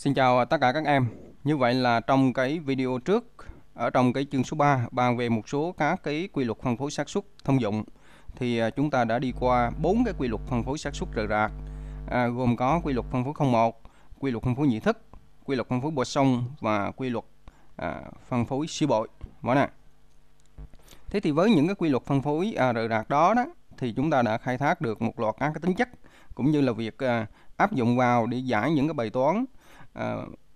Xin chào tất cả các em. Như vậy là trong cái video trước ở trong cái chương số 3 bàn về một số các cái quy luật phân phối xác suất thông dụng thì à, chúng ta đã đi qua bốn cái quy luật phân phối xác suất rời rạc à, gồm có quy luật phân phối 01, quy luật phân phối nhị thức, quy luật phân phối bổ sung và quy luật à, phân phối siêu bội. Mỗi vâng nè. Thế thì với những cái quy luật phân phối à, rời rạc đó đó thì chúng ta đã khai thác được một loạt các cái tính chất cũng như là việc à, áp dụng vào để giải những cái bài toán uh,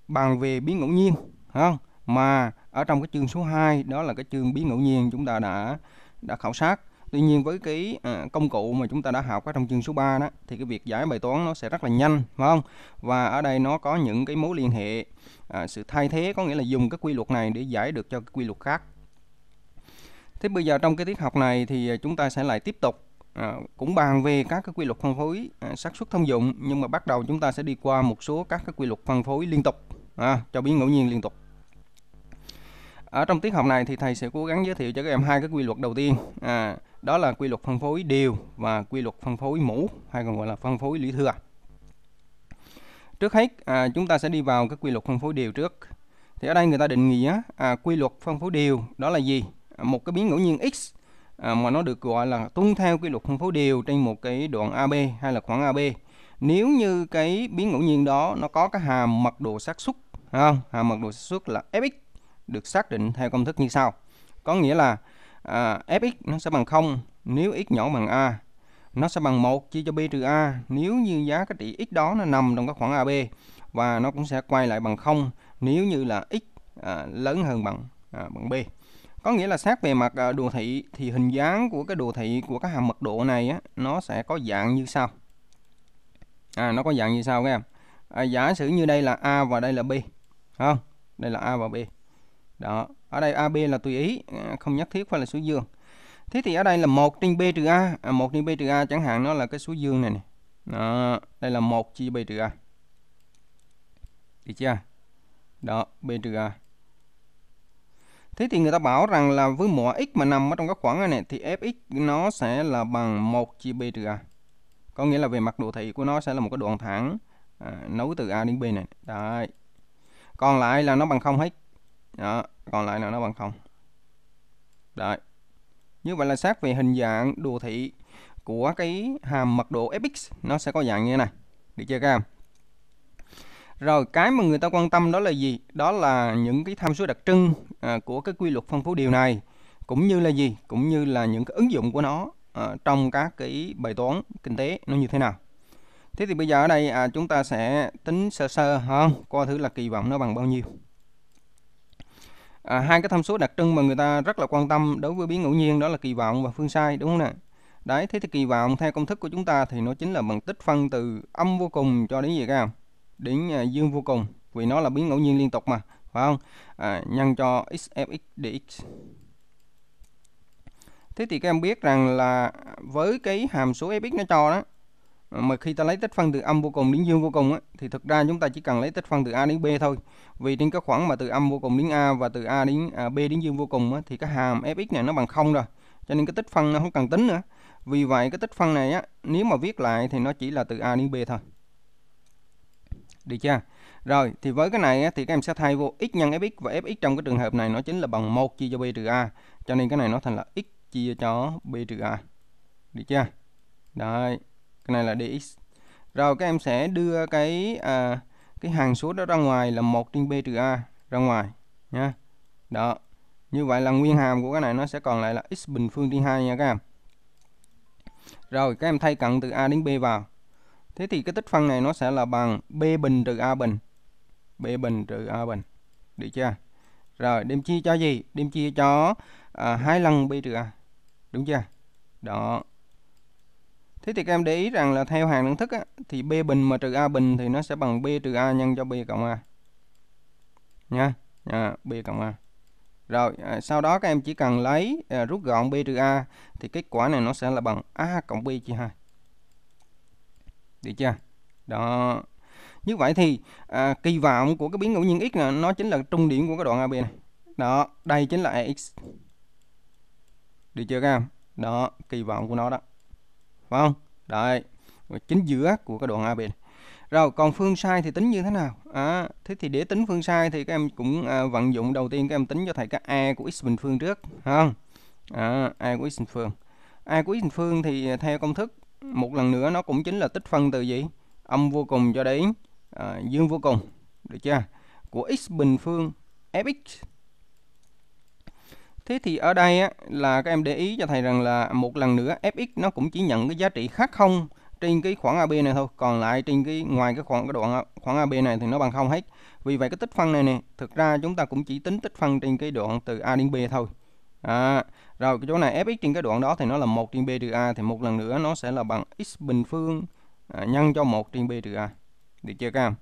bàn về biến ngẫu nhiên không mà ở trong cái chương số 2 đó là cái chương biến ngẫu nhiên chúng ta đã đã khảo sát Tuy nhiên với cái à, công cụ mà chúng ta đã học ở trong chương số 3 đó thì cái việc giải bài toán nó sẽ rất là nhanh phải không? Và ở đây nó có những cái mối liên hệ à, sự thay thế có nghĩa là dùng cái quy luật này để giải được cho cái quy luật khác. Thế bây giờ trong cái tiết học này thì chúng ta sẽ lại tiếp tục à, cũng bàn về các cái quy luật phân phối à, xác suất thông dụng nhưng mà bắt đầu chúng ta sẽ đi qua một số các cái quy luật phân phối liên tục à, cho biến ngẫu nhiên liên tục ở trong tiết học này thì thầy sẽ cố gắng giới thiệu cho các em hai cái quy luật đầu tiên à, đó là quy luật phân phối đều và quy luật phân phối mũ hay còn gọi là phân phối lý thừa trước hết à, chúng ta sẽ đi vào cái quy luật phân phối đều trước thì ở đây người ta định nghĩa à, quy luật phân phối đều đó là gì à, một cái biến ngẫu nhiên x À, mà nó được gọi là tuân theo quy luật phân phối đều trên một cái đoạn AB hay là khoảng AB nếu như cái biến ngẫu nhiên đó nó có cái hàm mật độ xác suất không hàm mật độ xác suất là fx được xác định theo công thức như sau có nghĩa là à, fx nó sẽ bằng 0 nếu x nhỏ bằng a nó sẽ bằng 1 chia cho b trừ a nếu như giá cái trị x đó nó nằm trong cái khoảng ab và nó cũng sẽ quay lại bằng 0 nếu như là x à, lớn hơn bằng à, bằng b có nghĩa là xét về mặt ờ, đồ thị thì hình dáng của cái đồ thị của cái hàm mật độ này á, nó sẽ có dạng như sau à nó có dạng như sau các em à, giả sử như đây là a và đây là b không đây là a và b đó ở đây ab là tùy ý à, không nhất thiết phải là số dương thế thì ở đây là một trên b trừ a à, một trên b trừ a chẳng hạn nó là cái số dương này, này. Đó, đây là một chia b trừ a được chưa đó b trừ a Thế thì người ta bảo rằng là với mỗi x mà nằm ở trong các khoảng này, này thì fx nó sẽ là bằng 1 chia b trừ a. Có nghĩa là về mặt đồ thị của nó sẽ là một cái đoạn thẳng à, nối từ a đến b này. Đấy. Còn lại là nó bằng không hết. Đó, còn lại là nó bằng không. Đấy. Như vậy là xét về hình dạng đồ thị của cái hàm mật độ fx nó sẽ có dạng như thế này. Được chưa các em? Rồi cái mà người ta quan tâm đó là gì? Đó là những cái tham số đặc trưng À, của cái quy luật phân phối điều này cũng như là gì cũng như là những cái ứng dụng của nó à, trong các cái bài toán kinh tế nó như thế nào thế thì bây giờ ở đây à, chúng ta sẽ tính sơ sơ hơn coi thứ là kỳ vọng nó bằng bao nhiêu à, hai cái tham số đặc trưng mà người ta rất là quan tâm đối với biến ngẫu nhiên đó là kỳ vọng và phương sai đúng không nè đấy thế thì kỳ vọng theo công thức của chúng ta thì nó chính là bằng tích phân từ âm vô cùng cho đến gì các em đến à, dương vô cùng vì nó là biến ngẫu nhiên liên tục mà phải không à, nhân cho x xfx dx thế thì các em biết rằng là với cái hàm số fx nó cho đó mà khi ta lấy tích phân từ âm vô cùng đến dương vô cùng á, thì thực ra chúng ta chỉ cần lấy tích phân từ a đến b thôi vì trên các khoảng mà từ âm vô cùng đến a và từ a đến à, b đến dương vô cùng á, thì cái hàm fx này nó bằng không rồi cho nên cái tích phân nó không cần tính nữa vì vậy cái tích phân này á, nếu mà viết lại thì nó chỉ là từ a đến b thôi được chưa rồi thì với cái này thì các em sẽ thay vô x nhân fx và fx trong cái trường hợp này nó chính là bằng 1 chia cho b trừ a. Cho nên cái này nó thành là x chia cho b trừ a. Được chưa? Đấy, cái này là dx. Rồi các em sẽ đưa cái à, cái hàm số đó ra ngoài là 1 trên b trừ a ra ngoài nha. Đó. Như vậy là nguyên hàm của cái này nó sẽ còn lại là x bình phương trên 2 nha các em. Rồi các em thay cận từ a đến b vào. Thế thì cái tích phân này nó sẽ là bằng b bình trừ a bình B bình trừ A bình. Được chưa? Rồi, đem chia cho gì? Đem chia cho à, lần B trừ A. Đúng chưa? Đó. Thế thì các em để ý rằng là theo hàng đẳng thức á, thì B bình mà trừ A bình thì nó sẽ bằng B trừ A nhân cho B cộng A. Nha, nha B cộng A. Rồi, à, sau đó các em chỉ cần lấy à, rút gọn B trừ A thì kết quả này nó sẽ là bằng A cộng B chia 2. Được chưa? Đó như vậy thì à, kỳ vọng của cái biến ngẫu nhiên x là nó chính là trung điểm của cái đoạn AB này đó đây chính là X được chưa các em đó kỳ vọng của nó đó phải không đấy chính giữa của cái đoạn AB này. Rồi còn phương sai thì tính như thế nào? À, thế thì để tính phương sai thì các em cũng à, vận dụng đầu tiên các em tính cho thầy cái a của x bình phương trước không? À, a của x bình phương. a của x bình phương thì à, theo công thức một lần nữa nó cũng chính là tích phân từ gì? Âm vô cùng cho đến à, dương vô cùng được chưa của x bình phương fx thế thì ở đây á, là các em để ý cho thầy rằng là một lần nữa fx nó cũng chỉ nhận cái giá trị khác không trên cái khoảng AB này thôi còn lại trên cái ngoài cái khoảng cái đoạn khoảng AB này thì nó bằng không hết vì vậy cái tích phân này nè thực ra chúng ta cũng chỉ tính tích phân trên cái đoạn từ A đến B thôi à, rồi cái chỗ này fx trên cái đoạn đó thì nó là một trên b trừ a thì một lần nữa nó sẽ là bằng x bình phương à, nhân cho một trên b trừ a được chưa các em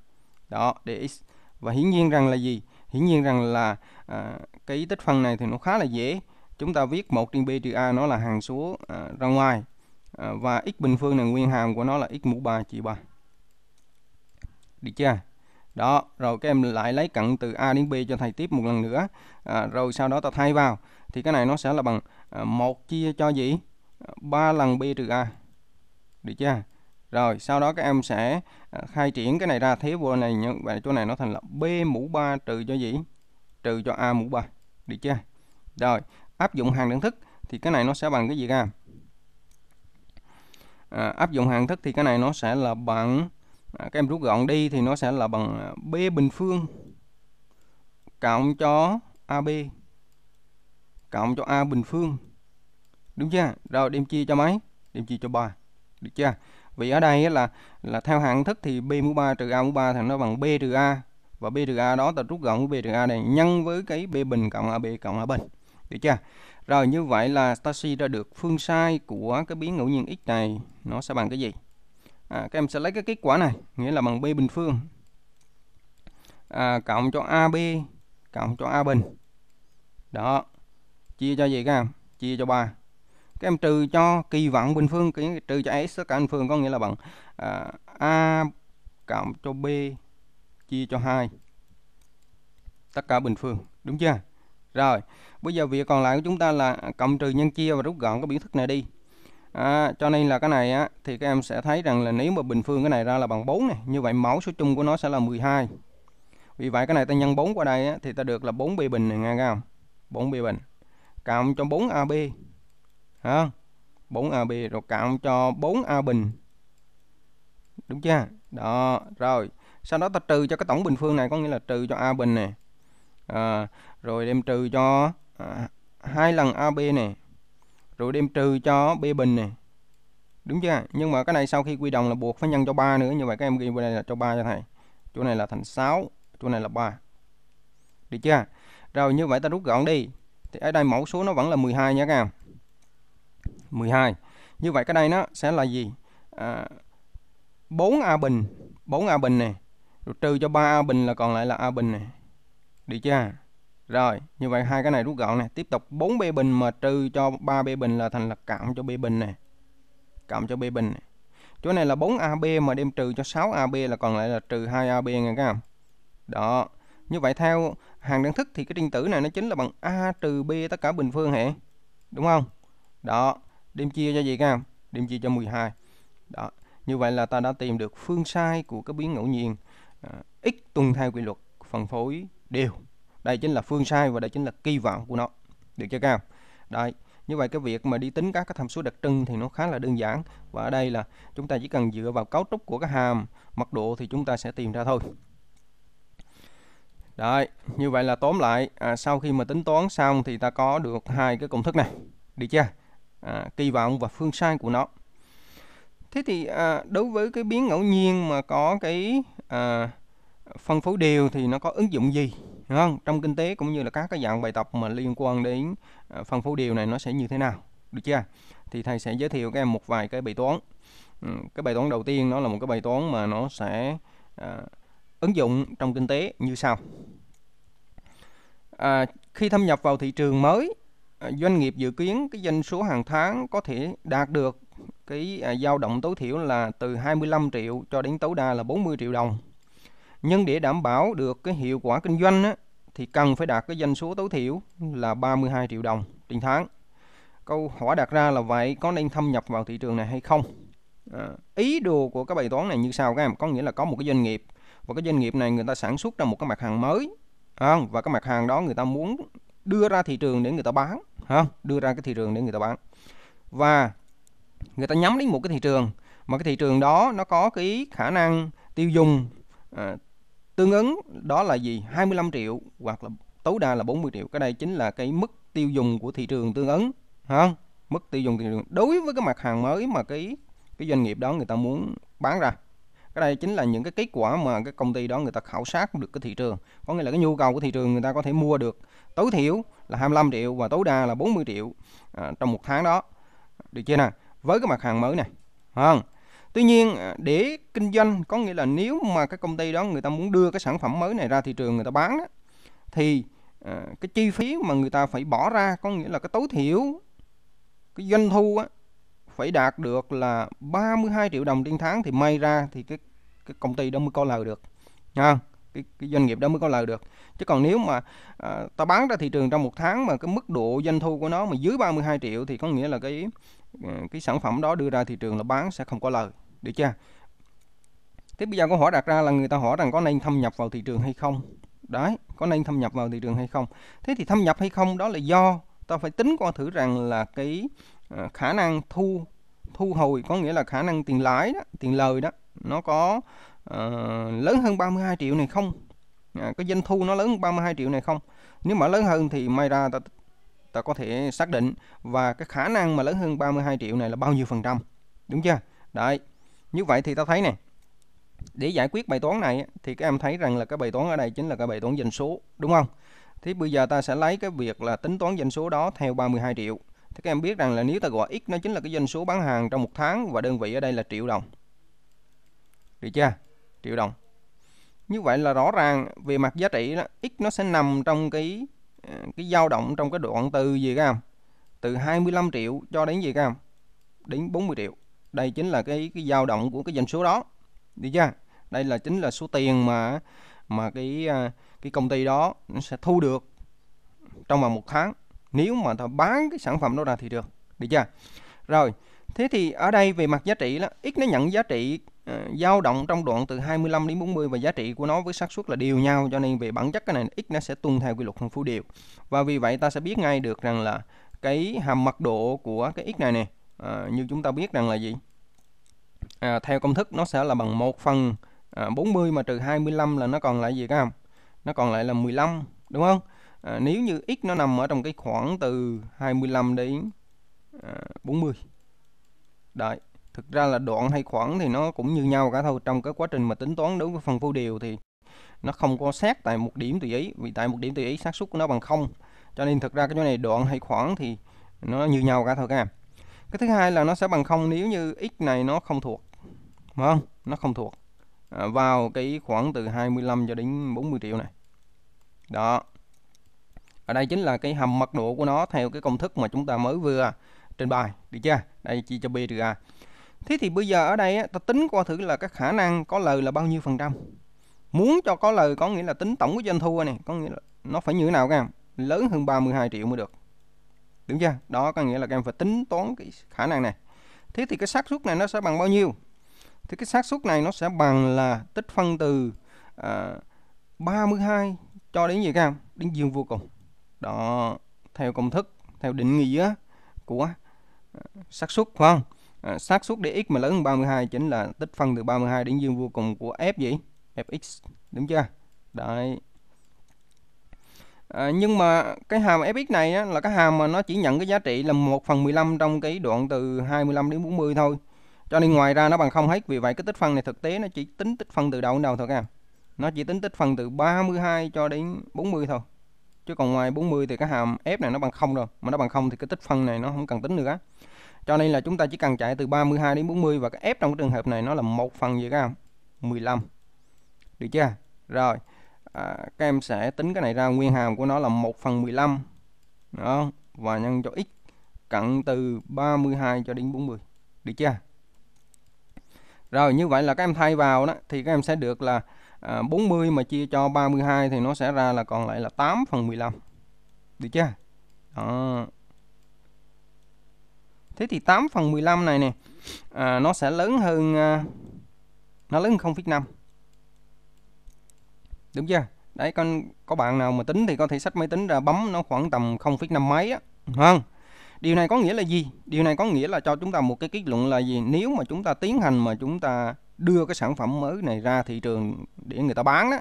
đó để x và hiển nhiên rằng là gì hiển nhiên rằng là à, cái tích phân này thì nó khá là dễ chúng ta viết một trên b trừ a nó là hàm số à, ra ngoài à, và x bình phương là nguyên hàm của nó là x mũ 3 chia 3 được chưa đó rồi các em lại lấy cận từ a đến b cho thầy tiếp một lần nữa à, rồi sau đó ta thay vào thì cái này nó sẽ là bằng à, 1 chia cho gì 3 à, lần b trừ a được chưa rồi sau đó các em sẽ à, khai triển cái này ra thế vô này nhưng vậy chỗ này nó thành là B mũ 3 trừ cho gì? Trừ cho A mũ 3. Được chưa? Rồi, áp dụng hàng đẳng thức thì cái này nó sẽ bằng cái gì ra? À, áp dụng hàng thức thì cái này nó sẽ là bằng à, các em rút gọn đi thì nó sẽ là bằng à, B bình phương cộng cho AB cộng cho A bình phương. Đúng chưa? Rồi đem chia cho mấy? Đem chia cho 3. Được chưa? vì ở đây là là theo hạng thức thì b mũ 3 trừ a mũ 3 thì nó bằng b trừ a và b trừ a đó ta rút gọn b trừ a này nhân với cái b bình cộng ab cộng a bình được chưa rồi như vậy là ta suy ra được phương sai của cái biến ngẫu nhiên x này nó sẽ bằng cái gì à, các em sẽ lấy cái kết quả này nghĩa là bằng b bình phương à, cộng cho ab cộng cho a bình đó chia cho gì các em chia cho 3 các em trừ cho kỳ vọng bình phương cái trừ cho s tất cả bình phương có nghĩa là bằng à, a cộng cho b chia cho 2 tất cả bình phương đúng chưa rồi bây giờ việc còn lại của chúng ta là cộng trừ nhân chia và rút gọn cái biểu thức này đi à, cho nên là cái này á, thì các em sẽ thấy rằng là nếu mà bình phương cái này ra là bằng 4 này như vậy mẫu số chung của nó sẽ là 12 vì vậy cái này ta nhân 4 qua đây á, thì ta được là 4b bình này nghe không 4b bình cộng cho 4ab không 4 AB rồi cộng cho 4 A bình đúng chưa đó rồi sau đó ta trừ cho cái tổng bình phương này có nghĩa là trừ cho A bình này à, rồi đem trừ cho à, hai à, lần AB này rồi đem trừ cho B bình này đúng chưa nhưng mà cái này sau khi quy đồng là buộc phải nhân cho 3 nữa như vậy các em ghi bên đây là cho 3 cho thầy chỗ này là thành 6 chỗ này là 3 được chưa rồi như vậy ta rút gọn đi thì ở đây mẫu số nó vẫn là 12 nha các em 12. Như vậy cái đây nó sẽ là gì? À, 4A bình, 4A bình này, rồi trừ cho 3A bình là còn lại là A bình này. Được chưa? Rồi, như vậy hai cái này rút gọn này, tiếp tục 4B bình mà trừ cho 3B bình là thành là cộng cho B bình này. Cộng cho B bình này. Chỗ này là 4AB mà đem trừ cho 6AB là còn lại là trừ 2AB nghe các em. Đó. Như vậy theo hàng đẳng thức thì cái trình tử này nó chính là bằng A trừ B tất cả bình phương hệ. Đúng không? Đó đem chia cho gì các em đem chia cho 12 đó như vậy là ta đã tìm được phương sai của các biến ngẫu nhiên à, x tuân theo quy luật phân phối đều đây chính là phương sai và đây chính là kỳ vọng của nó được chưa cao? đây như vậy cái việc mà đi tính các cái tham số đặc trưng thì nó khá là đơn giản và ở đây là chúng ta chỉ cần dựa vào cấu trúc của cái hàm mật độ thì chúng ta sẽ tìm ra thôi Đấy, như vậy là tóm lại à, sau khi mà tính toán xong thì ta có được hai cái công thức này, được chưa? à, kỳ vọng và phương sai của nó thế thì à, đối với cái biến ngẫu nhiên mà có cái à, phân phối đều thì nó có ứng dụng gì đúng không trong kinh tế cũng như là các cái dạng bài tập mà liên quan đến à, phân phối đều này nó sẽ như thế nào được chưa thì thầy sẽ giới thiệu các em một vài cái bài toán ừ, cái bài toán đầu tiên nó là một cái bài toán mà nó sẽ à, ứng dụng trong kinh tế như sau à, khi thâm nhập vào thị trường mới À, doanh nghiệp dự kiến cái doanh số hàng tháng có thể đạt được cái à, dao động tối thiểu là từ 25 triệu cho đến tối đa là 40 triệu đồng. Nhưng để đảm bảo được cái hiệu quả kinh doanh á, thì cần phải đạt cái doanh số tối thiểu là 32 triệu đồng trên tháng. Câu hỏi đặt ra là vậy có nên thâm nhập vào thị trường này hay không? À, ý đồ của cái bài toán này như sau các em, có nghĩa là có một cái doanh nghiệp và cái doanh nghiệp này người ta sản xuất ra một cái mặt hàng mới à, và cái mặt hàng đó người ta muốn đưa ra thị trường để người ta bán không đưa ra cái thị trường để người ta bán và người ta nhắm đến một cái thị trường mà cái thị trường đó nó có cái khả năng tiêu dùng à, tương ứng đó là gì 25 triệu hoặc là tối đa là 40 triệu cái đây chính là cái mức tiêu dùng của thị trường tương ứng không mức tiêu dùng thị trường đối với cái mặt hàng mới mà cái cái doanh nghiệp đó người ta muốn bán ra cái đây chính là những cái kết quả mà cái công ty đó người ta khảo sát được cái thị trường có nghĩa là cái nhu cầu của thị trường người ta có thể mua được tối thiểu là 25 triệu và tối đa là 40 triệu à, trong một tháng đó được chưa nào với cái mặt hàng mới này không tuy nhiên à, để kinh doanh có nghĩa là nếu mà cái công ty đó người ta muốn đưa cái sản phẩm mới này ra thị trường người ta bán đó, thì à, cái chi phí mà người ta phải bỏ ra có nghĩa là cái tối thiểu cái doanh thu á, phải đạt được là 32 triệu đồng trên tháng thì may ra thì cái, cái công ty đó mới có lời được nha cái, cái doanh nghiệp đó mới có lời được chứ còn nếu mà à, ta bán ra thị trường trong một tháng mà cái mức độ doanh thu của nó mà dưới 32 triệu thì có nghĩa là cái ờ, cái sản phẩm đó đưa ra thị trường là bán sẽ không có lời được chưa thế bây giờ câu hỏi đặt ra là người ta hỏi rằng có nên thâm nhập vào thị trường hay không đấy có nên thâm nhập vào thị trường hay không thế thì thâm nhập hay không đó là do ta phải tính coi thử rằng là cái ờ, khả năng thu thu hồi có nghĩa là khả năng tiền lãi đó tiền lời đó nó có uh, lớn hơn 32 triệu này không à, cái doanh thu nó lớn 32 triệu này không nếu mà lớn hơn thì may ra ta, ta có thể xác định và cái khả năng mà lớn hơn 32 triệu này là bao nhiêu phần trăm đúng chưa đấy như vậy thì ta thấy này để giải quyết bài toán này thì các em thấy rằng là cái bài toán ở đây chính là cái bài toán doanh số đúng không thì bây giờ ta sẽ lấy cái việc là tính toán doanh số đó theo 32 triệu thì các em biết rằng là nếu ta gọi x nó chính là cái doanh số bán hàng trong một tháng và đơn vị ở đây là triệu đồng được chưa triệu đồng như vậy là rõ ràng về mặt giá trị đó, x nó sẽ nằm trong cái ờ, cái dao động trong cái đoạn từ gì các em từ 25 triệu cho đến gì các em đến 40 triệu đây chính là cái cái dao động của cái doanh số đó được chưa đây là chính là số tiền mà mà cái ờ, cái công ty đó nó sẽ thu được trong vòng một tháng nếu mà ta bán cái sản phẩm đó ra thị trường được chưa rồi thế thì ở đây về mặt giá trị là x nó nhận giá trị Ờ, dao động trong đoạn từ 25 đến 40 và giá trị của nó với xác suất là đều nhau cho nên về bản chất cái này x nó sẽ tuân theo quy luật phân phối đều và vì vậy ta sẽ biết ngay được rằng là cái hàm mật độ của cái x này nè à, như chúng ta biết rằng là gì à, theo công thức nó sẽ là bằng 1 phần à, 40 mà trừ 25 là nó còn lại gì các em nó còn lại là 15 đúng không à, nếu như x nó nằm ở trong cái khoảng từ 25 đến à, 40 đấy thực ra là đoạn hay khoảng thì nó cũng như nhau cả thôi trong cái quá trình mà tính toán đối với phần vô điều thì nó không có xét tại một điểm tùy ý vì tại một điểm tùy ý xác suất của nó bằng không cho nên thực ra cái chỗ này đoạn hay khoảng thì nó như nhau cả thôi các em cái thứ hai là nó sẽ bằng không nếu như x này nó không thuộc đúng không nó không thuộc à, vào cái khoảng từ 25 cho đến 40 triệu này đó ở đây chính là cái hầm mật độ của nó theo cái công thức mà chúng ta mới vừa trình bày được chưa đây chỉ cho b trừ a Thế thì bây giờ ở đây á, ta tính qua thử là cái khả năng có lời là bao nhiêu phần trăm. Muốn cho có lời có nghĩa là tính tổng cái doanh thu này, có nghĩa là nó phải như thế nào các em? Lớn hơn 32 triệu mới được. Đúng chưa? Đó có nghĩa là các em phải tính toán cái khả năng này. Thế thì cái xác suất này nó sẽ bằng bao nhiêu? Thì cái xác suất này nó sẽ bằng là tích phân từ à, 32 cho đến gì các em? Đến dương vô cùng. Đó, theo công thức, theo định nghĩa của à, xác suất phải không? À, xác suất để x mà lớn hơn 32 chính là tích phân từ 32 đến dương vô cùng của f gì fx đúng chưa đấy à, nhưng mà cái hàm fx này á, là cái hàm mà nó chỉ nhận cái giá trị là 1 phần 15 trong cái đoạn từ 25 đến 40 thôi cho nên ngoài ra nó bằng không hết vì vậy cái tích phân này thực tế nó chỉ tính tích phân từ đầu đến đầu thôi các nó chỉ tính tích phân từ 32 cho đến 40 thôi chứ còn ngoài 40 thì cái hàm f này nó bằng không rồi mà nó bằng không thì cái tích phân này nó không cần tính nữa cho nên là chúng ta chỉ cần chạy từ 32 đến 40 và cái F trong cái trường hợp này nó là một phần gì các em 15 được chưa rồi à, các em sẽ tính cái này ra nguyên hàm của nó là 1 phần 15 đó và nhân cho x cận từ 32 cho đến 40 được chưa rồi như vậy là các em thay vào đó thì các em sẽ được là à, 40 mà chia cho 32 thì nó sẽ ra là còn lại là 8 phần 15 được chưa đó Thế thì 8 phần 15 này nè à, Nó sẽ lớn hơn à, Nó lớn hơn 0,5 Đúng chưa Đấy con có bạn nào mà tính thì có thể sách máy tính ra bấm nó khoảng tầm 0,5 mấy á Hơn Điều này có nghĩa là gì? Điều này có nghĩa là cho chúng ta một cái kết luận là gì? Nếu mà chúng ta tiến hành mà chúng ta đưa cái sản phẩm mới này ra thị trường để người ta bán đó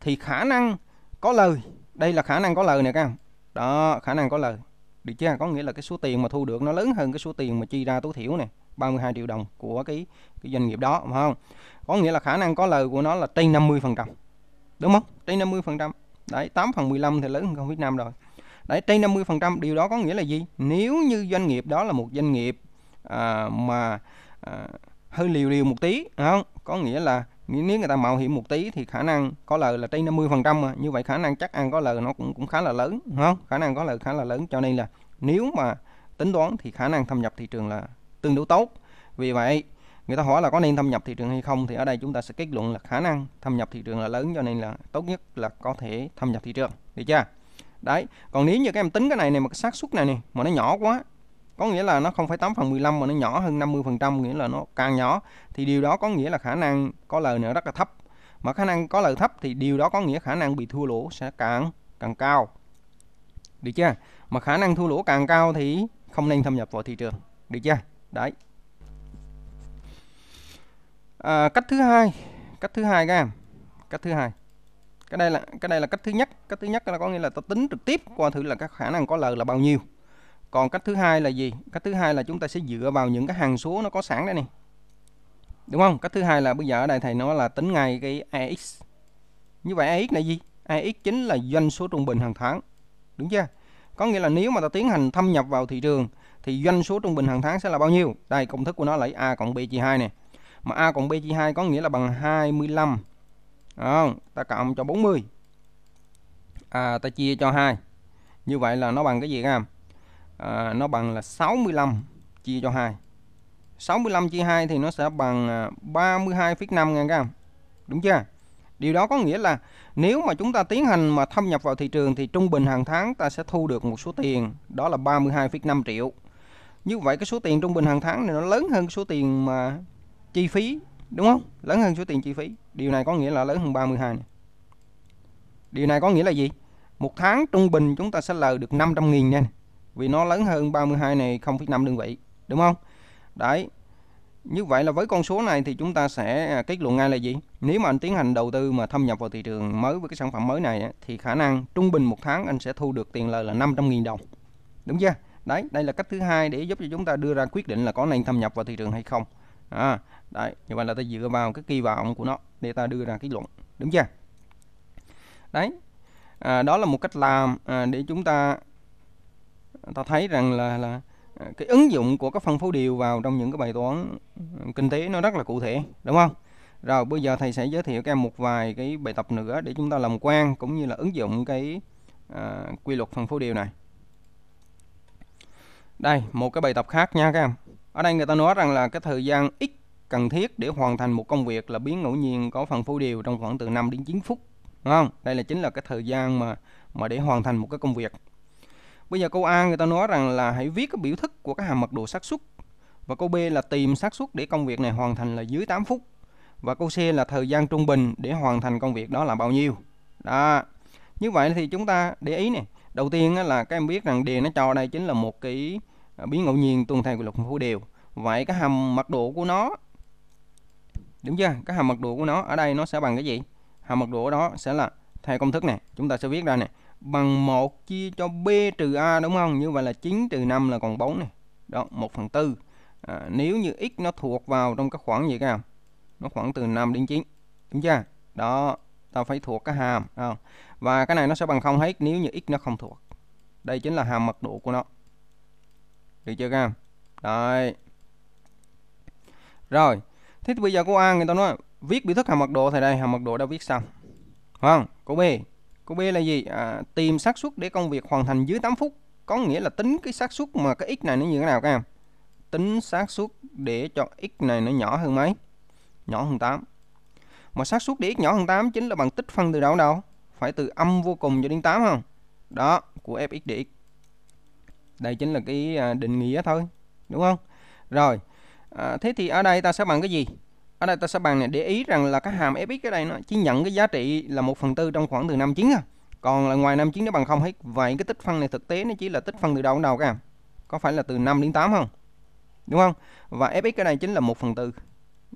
thì khả năng có lời đây là khả năng có lời nè các em đó khả năng có lời được chưa có nghĩa là cái số tiền mà thu được nó lớn hơn cái số tiền mà chi ra tối thiểu này 32 triệu đồng của cái, cái doanh nghiệp đó phải không có nghĩa là khả năng có lời của nó là trên 50 phần trăm đúng không trên 50 phần trăm đấy 8 phần 15 thì lớn hơn không Việt Nam rồi đấy trên 50 phần trăm điều đó có nghĩa là gì nếu như doanh nghiệp đó là một doanh nghiệp à, mà à, hơi liều liều một tí không có nghĩa là nếu người ta mạo hiểm một tí thì khả năng có lời là trên 50 phần trăm mà như vậy khả năng chắc ăn có lời nó cũng cũng khá là lớn không khả năng có lời khá là lớn cho nên là nếu mà tính toán thì khả năng thâm nhập thị trường là tương đối tốt vì vậy người ta hỏi là có nên thâm nhập thị trường hay không thì ở đây chúng ta sẽ kết luận là khả năng thâm nhập thị trường là lớn cho nên là tốt nhất là có thể thâm nhập thị trường được chưa đấy còn nếu như các em tính cái này này mà cái xác suất này này mà nó nhỏ quá có nghĩa là nó không phải 8 phần 15 mà nó nhỏ hơn 50 phần trăm nghĩa là nó càng nhỏ thì điều đó có nghĩa là khả năng có lời nữa rất là thấp mà khả năng có lời thấp thì điều đó có nghĩa khả năng bị thua lỗ sẽ càng càng cao được chưa mà khả năng thua lỗ càng cao thì không nên thâm nhập vào thị trường được chưa đấy à, cách thứ hai cách thứ hai các em cách thứ hai cái đây là cái đây là cách thứ nhất cách thứ nhất là có nghĩa là ta tính trực tiếp qua thử là các khả năng có lời là bao nhiêu còn cách thứ hai là gì cách thứ hai là chúng ta sẽ dựa vào những cái hàng số nó có sẵn đây nè đúng không cách thứ hai là bây giờ ở đây thầy nói là tính ngay cái ax như vậy ax là gì ax chính là doanh số trung bình hàng tháng đúng chưa có nghĩa là nếu mà ta tiến hành thâm nhập vào thị trường thì doanh số trung bình hàng tháng sẽ là bao nhiêu đây công thức của nó lấy a cộng b chia 2 nè mà a cộng b chia 2 có nghĩa là bằng 25 không ta cộng cho 40 à, ta chia cho 2 như vậy là nó bằng cái gì các em à, nó bằng là 65 chia cho 2 65 chia 2 thì nó sẽ bằng 32,5 à, ngàn các đúng chưa điều đó có nghĩa là nếu mà chúng ta tiến hành mà thâm nhập vào thị trường thì trung bình hàng tháng ta sẽ thu được một số tiền đó là 32,5 triệu như vậy cái số tiền trung bình hàng tháng này nó lớn hơn số tiền mà chi phí đúng không lớn hơn số tiền chi phí điều này có nghĩa là lớn hơn 32 này. điều này có nghĩa là gì một tháng trung bình chúng ta sẽ lời được 500.000 nha này vì nó lớn hơn 32 này 0,5 đơn vị đúng không đấy như vậy là với con số này thì chúng ta sẽ à, kết luận ngay là gì nếu mà anh tiến hành đầu tư mà thâm nhập vào thị trường mới với cái sản phẩm mới này thì khả năng trung bình một tháng anh sẽ thu được tiền lời là 500.000 đồng đúng chưa đấy đây là cách thứ hai để giúp cho chúng ta đưa ra quyết định là có nên thâm nhập vào thị trường hay không à, đấy như vậy là ta dựa vào cái kỳ vọng của nó để ta đưa ra kết luận đúng chưa đấy à, đó là một cách làm à, để chúng ta ta thấy rằng là là à, cái ứng dụng của các phân phối điều vào trong những cái bài toán ừ, kinh tế nó rất là cụ thể đúng không rồi bây giờ thầy sẽ giới thiệu các em một vài cái bài tập nữa để chúng ta làm quen cũng như là ứng dụng cái à, quy luật phân phối điều này đây một cái bài tập khác nha các em ở đây người ta nói rằng là cái thời gian x cần thiết để hoàn thành một công việc là biến ngẫu nhiên có phân phối điều trong khoảng từ 5 đến 9 phút đúng không đây là chính là cái thời gian mà mà để hoàn thành một cái công việc Bây giờ câu A người ta nói rằng là hãy viết cái biểu thức của cái hàm mật độ xác suất. Và câu B là tìm xác suất để công việc này hoàn thành là dưới 8 phút. Và câu C là thời gian trung bình để hoàn thành công việc đó là bao nhiêu. Đó. Như vậy thì chúng ta để ý nè. Đầu tiên là các em biết rằng đề nó cho đây chính là một cái à, biến ngẫu nhiên tuần theo quy luật phân đều. Vậy cái hàm mật độ của nó đúng chưa? Cái hàm mật độ của nó ở đây nó sẽ bằng cái gì? Hàm mật độ đó sẽ là theo công thức này, chúng ta sẽ viết ra này bằng 1 chia cho B trừ A đúng không? Như vậy là 9 trừ 5 là còn 4 này. Đó, 1 phần 4. À, nếu như x nó thuộc vào trong các khoảng gì các em? Nó khoảng từ 5 đến 9. Đúng chưa? Đó, ta phải thuộc cái hàm. Không? Và cái này nó sẽ bằng không hết nếu như x nó không thuộc. Đây chính là hàm mật độ của nó. Được chưa các em? đây Rồi. Thế bây giờ cô a người ta nói viết biểu thức hàm mật độ thì đây hàm mật độ đã viết xong. Không? Cô B Câu B là gì? À, tìm xác suất để công việc hoàn thành dưới 8 phút. Có nghĩa là tính cái xác suất mà cái x này nó như thế nào các em? Tính xác suất để cho x này nó nhỏ hơn mấy? Nhỏ hơn 8. Mà xác suất để x nhỏ hơn 8 chính là bằng tích phân từ đâu đâu? Phải từ âm vô cùng cho đến 8 không? Đó, của fx dx. Đây chính là cái à, định nghĩa thôi, đúng không? Rồi, à, thế thì ở đây ta sẽ bằng cái gì? ở đây ta sẽ bàn để ý rằng là cái hàm fx ở đây nó chỉ nhận cái giá trị là 1 phần tư trong khoảng từ 59 à. Còn là ngoài 59 nó bằng không hết. Vậy cái tích phân này thực tế nó chỉ là tích phân từ đâu đến đâu các em? Có phải là từ 5 đến 8 không? Đúng không? Và fx ở đây chính là 1 phần tư.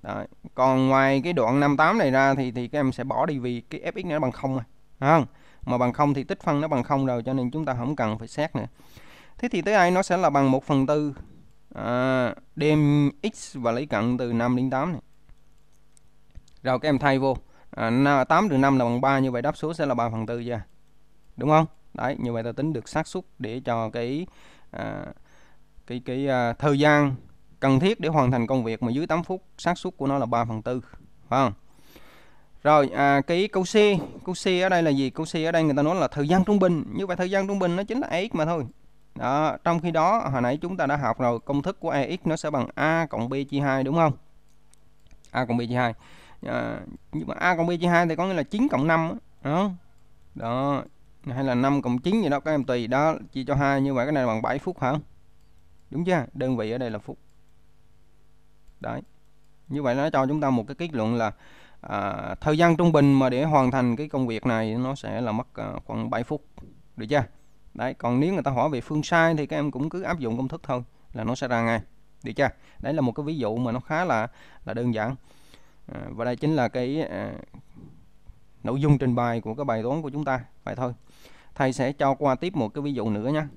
Đấy. Còn ngoài cái đoạn 58 này ra thì thì các em sẽ bỏ đi vì cái fx nó bằng không rồi. không? Mà bằng không thì tích phân nó bằng không rồi cho nên chúng ta không cần phải xét nữa. Thế thì tới đây nó sẽ là bằng 1 phần tư à, đem x và lấy cận từ 5 đến 8 này rồi các em thay vô à, 8 trừ 5 là bằng 3 như vậy đáp số sẽ là 3 phần 4 ra đúng không đấy như vậy ta tính được xác suất để cho cái à, cái cái à, thời gian cần thiết để hoàn thành công việc mà dưới 8 phút xác suất của nó là 3 phần 4 phải không rồi à, cái câu C câu C ở đây là gì câu C ở đây người ta nói là thời gian trung bình như vậy thời gian trung bình nó chính là x mà thôi đó, trong khi đó hồi nãy chúng ta đã học rồi công thức của AX nó sẽ bằng A cộng B chia 2 đúng không A cộng B chia 2 à, nhưng mà a cộng b chia hai thì có nghĩa là 9 cộng 5 đó đó hay là 5 cộng 9 gì đó các em tùy đó chia cho hai như vậy cái này bằng 7 phút hả đúng chưa đơn vị ở đây là phút đấy như vậy nó cho chúng ta một cái kết luận là à, thời gian trung bình mà để hoàn thành cái công việc này nó sẽ là mất à, khoảng 7 phút được chưa đấy còn nếu người ta hỏi về phương sai thì các em cũng cứ áp dụng công thức thôi là nó sẽ ra ngay được chưa đấy là một cái ví dụ mà nó khá là là đơn giản Ờ, và đây chính là cái à, nội dung trình bày của cái bài toán của chúng ta vậy thôi thầy sẽ cho qua tiếp một cái ví dụ nữa nha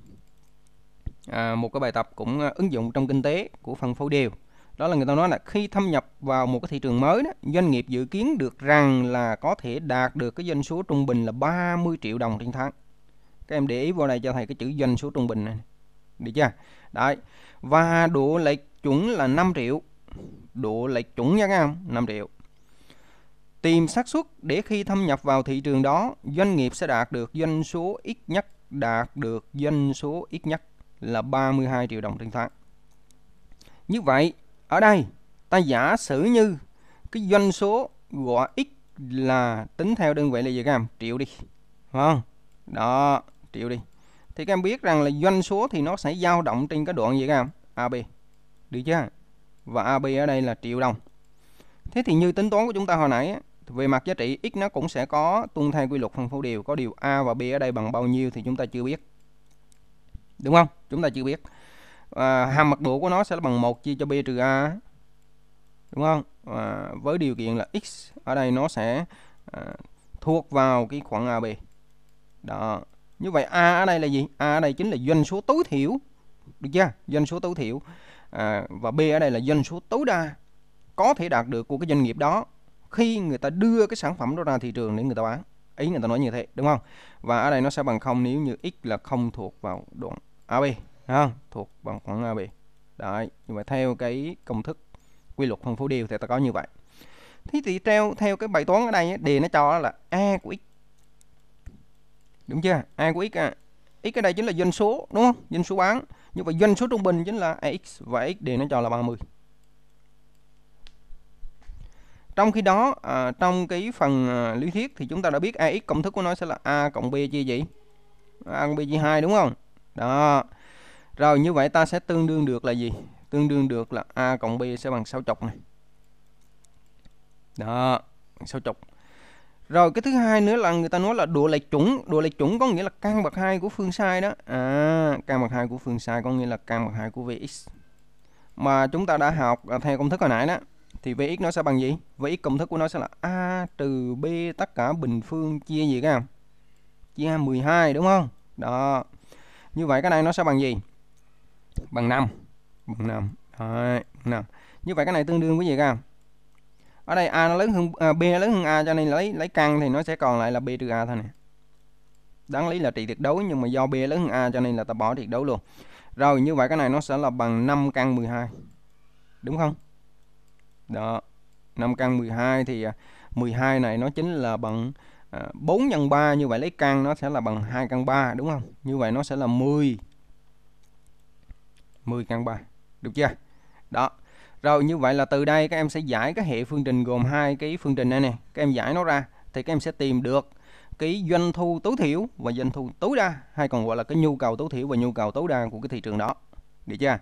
à, một cái bài tập cũng ờ, ứng dụng trong kinh tế của phần phối đều đó là người ta nói là khi thâm nhập vào một cái thị trường mới đó, doanh nghiệp dự kiến được rằng là có thể đạt được cái doanh số trung bình là 30 triệu đồng trên tháng các em để ý vào đây cho thầy cái chữ doanh số trung bình này được chưa đấy và độ lệch chuẩn là 5 triệu độ lệch chuẩn nha các em 5 triệu tìm xác suất để khi thâm nhập vào thị trường đó doanh nghiệp sẽ đạt được doanh số ít nhất đạt được doanh số ít nhất là 32 triệu đồng trên tháng như vậy ở đây ta giả sử như cái doanh số gọi x là tính theo đơn vị là gì các em triệu đi vâng đó triệu đi thì các em biết rằng là doanh số thì nó sẽ dao động trên cái đoạn gì các em AB được chưa và AB ở đây là triệu đồng thế thì như tính toán của chúng ta hồi nãy về mặt giá trị x nó cũng sẽ có tuân theo quy luật phân phối đều có điều a và b ở đây bằng bao nhiêu thì chúng ta chưa biết đúng không chúng ta chưa biết à, hàm mật độ của nó sẽ là bằng 1 chia cho b trừ a đúng không à, với điều kiện là x ở đây nó sẽ à, thuộc vào cái khoảng ab đó như vậy a ở đây là gì a ở đây chính là doanh số tối thiểu được chưa doanh số tối thiểu à, và B ở đây là doanh số tối đa có thể đạt được của cái doanh nghiệp đó khi người ta đưa cái sản phẩm đó ra thị trường để người ta bán ý người ta nói như thế đúng không và ở đây nó sẽ bằng không nếu như x là không thuộc vào đoạn AB ha thuộc bằng khoảng AB đấy nhưng mà theo cái công thức quy luật phân phối đều thì ta có như vậy thế thì theo theo cái bài toán ở đây đề nó cho là a của x đúng chưa a của x à x ở đây chính là doanh số đúng không doanh số bán như vậy doanh số trung bình chính là ax và x để nó cho là 30 trong khi đó à, trong cái phần à, lý thuyết thì chúng ta đã biết ax công thức của nó sẽ là a cộng b chia gì a cộng b chia 2 đúng không đó rồi như vậy ta sẽ tương đương được là gì tương đương được là a cộng b sẽ bằng 60 này đó 60 rồi cái thứ hai nữa là người ta nói là độ lệch chuẩn độ lệch chuẩn có nghĩa là căn bậc hai của phương sai đó à căn bậc hai của phương sai có nghĩa là căn bậc hai của vx mà chúng ta đã học à, theo công thức hồi nãy đó thì vx nó sẽ bằng gì vx công thức của nó sẽ là a trừ b tất cả bình phương chia gì các em chia 12 đúng không đó như vậy cái này nó sẽ bằng gì bằng 5 bằng 5 Đấy, 5 như vậy cái này tương đương với gì các em ở đây a nó lớn hơn à, b nó lớn hơn a cho nên lấy lấy căn thì nó sẽ còn lại là b trừ a thôi nè đáng lý là trị tuyệt đối nhưng mà do b lớn hơn a cho nên là ta bỏ tuyệt đối luôn rồi như vậy cái này nó sẽ là bằng 5 căn 12 đúng không đó 5 căn 12 thì 12 à, này nó chính là bằng 4 à, nhân 3 như vậy lấy căn nó sẽ là bằng 2 căn 3 đúng không như vậy nó sẽ là 10 10 căn 3 được chưa đó rồi như vậy là từ đây các em sẽ giải cái hệ phương trình gồm hai cái phương trình này nè. Các em giải nó ra thì các em sẽ tìm được cái doanh thu tối thiểu và doanh thu tối đa hay còn gọi là cái nhu cầu tối thiểu và nhu cầu tối đa của cái thị trường đó. Được chưa?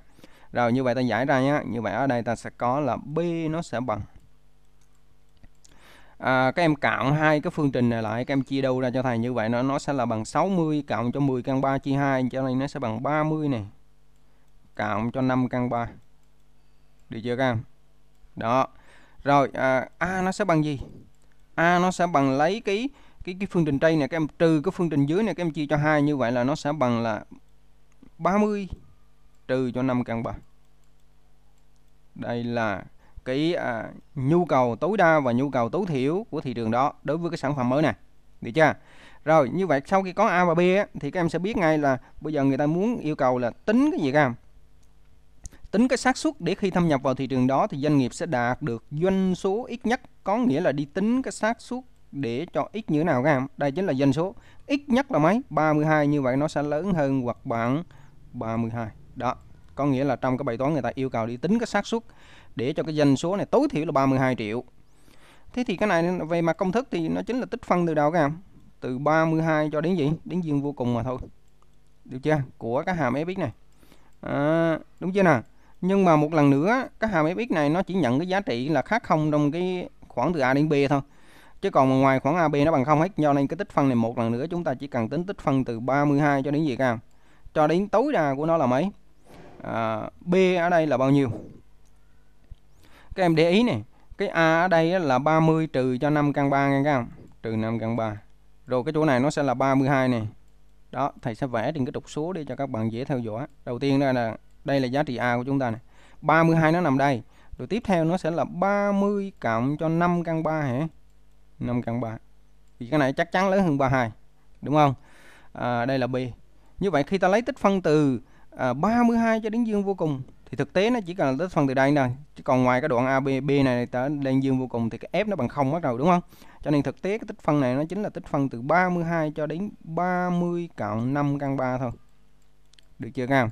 Rồi như vậy ta giải ra nhá. Như vậy ở đây ta sẽ có là B nó sẽ bằng à, các em cộng hai cái phương trình này lại các em chia đâu ra cho thầy như vậy nó nó sẽ là bằng 60 cộng cho 10 căn 3 chia 2 cho nên nó sẽ bằng 30 này cộng cho 5 căn 3 được chưa các em đó rồi à, a nó sẽ bằng gì a nó sẽ bằng lấy cái cái cái phương trình trên này các em trừ cái phương trình dưới này các em chia cho hai như vậy là nó sẽ bằng là 30 trừ cho 5 căn 3 đây là cái à, nhu cầu tối đa và nhu cầu tối thiểu của thị trường đó đối với cái sản phẩm mới này được chưa rồi như vậy sau khi có A và B á, thì các em sẽ biết ngay là bây giờ người ta muốn yêu cầu là tính cái gì các em Tính cái xác suất để khi thâm nhập vào thị trường đó thì doanh nghiệp sẽ đạt được doanh số ít nhất, có nghĩa là đi tính cái xác suất để cho x như thế nào các em. Đây chính là doanh số. ít nhất là mấy? 32 như vậy nó sẽ lớn hơn hoặc bằng 32. Đó, có nghĩa là trong cái bài toán người ta yêu cầu đi tính cái xác suất để cho cái doanh số này tối thiểu là 32 triệu. Thế thì cái này về mặt công thức thì nó chính là tích phân từ đầu các em. Từ 32 cho đến gì? Đến dương vô cùng mà thôi. Được chưa? Của cái hàm fx này. À, đúng chưa nào? nhưng mà một lần nữa cái hàm fx này nó chỉ nhận cái giá trị là khác không trong cái khoảng từ a đến b thôi chứ còn ngoài khoảng ab nó bằng không hết do nên cái tích phân này một lần nữa chúng ta chỉ cần tính tích phân từ 32 cho đến gì cao cho đến tối đa của nó là mấy à, b ở đây là bao nhiêu các em để ý này cái a ở đây là 30 trừ cho 5 căn 3 ngang không trừ 5 căn 3 rồi cái chỗ này nó sẽ là 32 này đó thầy sẽ vẽ trên cái trục số để cho các bạn dễ theo dõi đầu tiên đây là đây là giá trị A của chúng ta này 32 nó nằm đây rồi tiếp theo nó sẽ là 30 cộng cho 5 căn 3 hả 5 căn 3 vì cái này chắc chắn lớn hơn 32 đúng không à, đây là B như vậy khi ta lấy tích phân từ à, 32 cho đến dương vô cùng thì thực tế nó chỉ cần tích phân từ đây nè chứ còn ngoài cái đoạn AB B này ta lên dương vô cùng thì cái F nó bằng không bắt đầu đúng không cho nên thực tế cái tích phân này nó chính là tích phân từ 32 cho đến 30 cộng 5 căn 3 thôi được chưa các em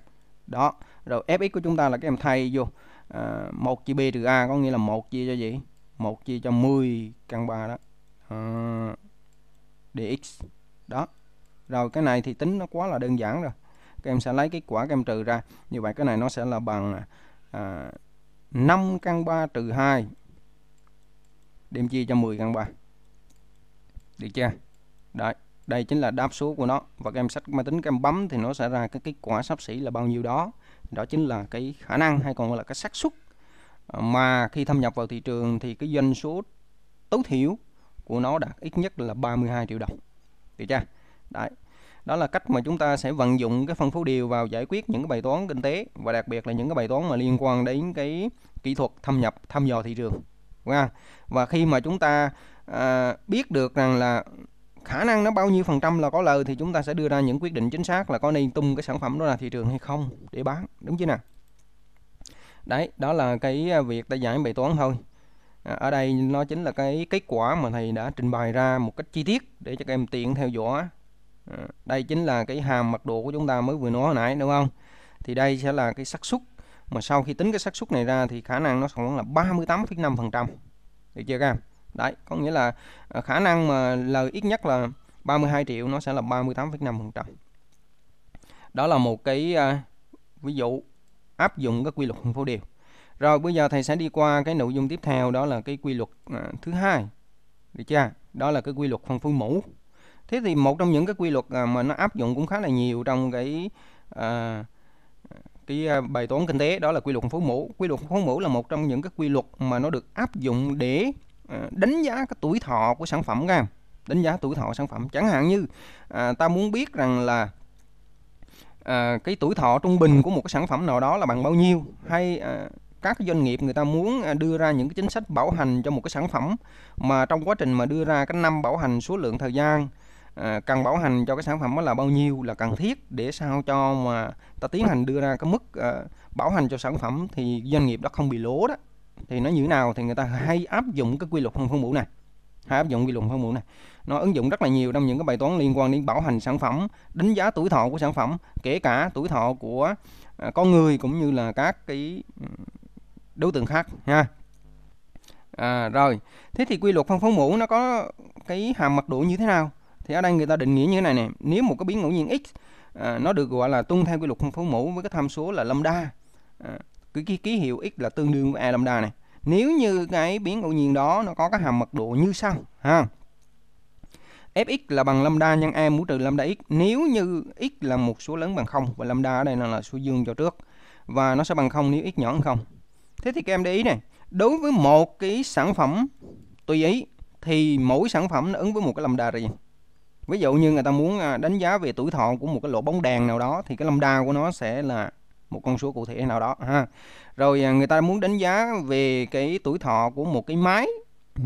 đó rồi fx của chúng ta là các em thay vô à, 1 chia b trừ a có nghĩa là 1 chia cho gì 1 chia cho 10 căn 3 đó à, dx đó rồi cái này thì tính nó quá là đơn giản rồi các em sẽ lấy kết quả các em trừ ra như vậy cái này nó sẽ là bằng à, 5 căn 3 trừ 2 đem chia cho 10 căn 3 được chưa đấy đây chính là đáp số của nó và các em sách máy tính các em bấm thì nó sẽ ra cái kết quả sắp xỉ là bao nhiêu đó đó chính là cái khả năng hay còn gọi là cái xác suất à, mà khi thâm nhập vào thị trường thì cái doanh số tối thiểu của nó đạt ít nhất là 32 triệu đồng được chưa đấy đó là cách mà chúng ta sẽ vận dụng cái phân phối điều vào giải quyết những cái bài toán kinh tế và đặc biệt là những cái bài toán mà liên quan đến cái kỹ thuật thâm nhập thăm dò thị trường và khi mà chúng ta à, biết được rằng là khả năng nó bao nhiêu phần trăm là có lời thì chúng ta sẽ đưa ra những quyết định chính xác là có nên tung cái sản phẩm đó là thị trường hay không để bán đúng chứ nào đấy đó là cái à, việc ta giải bài toán thôi à, ở đây nó chính là cái kết quả mà thầy đã trình bày ra một cách chi tiết để cho các em tiện theo dõi à, đây chính là cái hàm mật độ của chúng ta mới vừa nói hồi nãy đúng không thì đây sẽ là cái xác suất mà sau khi tính cái xác suất này ra thì khả năng nó khoảng là 38,5 phần trăm được chưa các em đấy có nghĩa là à, khả năng mà lời ít nhất là 32 triệu nó sẽ là 38,5% đó là một cái à, ví dụ áp dụng các quy luật phân phối đều rồi bây giờ thầy sẽ đi qua cái nội dung tiếp theo đó là cái quy luật à, thứ hai được chưa đó là cái quy luật phân phối mũ thế thì một trong những cái quy luật à, mà nó áp dụng cũng khá là nhiều trong cái à, cái à, bài toán kinh tế đó là quy luật phân phối mũ quy luật phân phối mũ là một trong những cái quy luật mà nó được áp dụng để Ờ, đánh giá cái tuổi thọ của sản phẩm các em đánh giá tuổi thọ sản phẩm chẳng hạn như à, ta muốn biết rằng là à, cái tuổi thọ trung bình của một cái sản phẩm nào đó là bằng bao nhiêu hay à, các doanh nghiệp người ta muốn à, đưa ra những cái chính sách bảo hành cho một cái sản phẩm mà trong quá trình mà đưa ra cái năm bảo hành số lượng thời gian à, cần bảo hành cho cái sản phẩm đó là bao nhiêu là cần thiết để sao cho mà ta tiến hành đưa ra cái mức à, bảo hành cho sản phẩm thì doanh nghiệp đó không bị lỗ đó thì nó như thế nào thì người ta hay áp dụng cái quy luật phân mũ này hay áp dụng quy luật phân mũ này nó ứng dụng rất là nhiều trong những cái bài toán liên quan đến bảo hành sản phẩm đánh giá tuổi thọ của sản phẩm kể cả tuổi thọ của à, con người cũng như là các cái đối tượng khác nha. à, rồi thế thì quy luật phân phối mũ nó có cái hàm mật độ như thế nào thì ở đây người ta định nghĩa như thế này nè nếu một cái biến ngẫu nhiên x à, nó được gọi là tuân theo quy luật phân phối mũ với cái tham số là lambda à, cái, cái ký hiệu x là tương đương với a lambda này nếu như cái biến ngẫu nhiên đó nó có cái hàm mật độ như sau ha fx là bằng lambda nhân a mũ trừ lambda x nếu như x là một số lớn bằng không và lambda ở đây nó là số dương cho trước và nó sẽ bằng không nếu x nhỏ hơn không thế thì các em để ý này đối với một cái sản phẩm tùy ý thì mỗi sản phẩm nó ứng với một cái lambda gì ví dụ như người ta muốn à, đánh giá về tuổi thọ của một cái lỗ bóng đèn nào đó thì cái lambda của nó sẽ là một con số cụ thể nào đó ha rồi à, người ta muốn đánh giá về cái tuổi thọ của một cái máy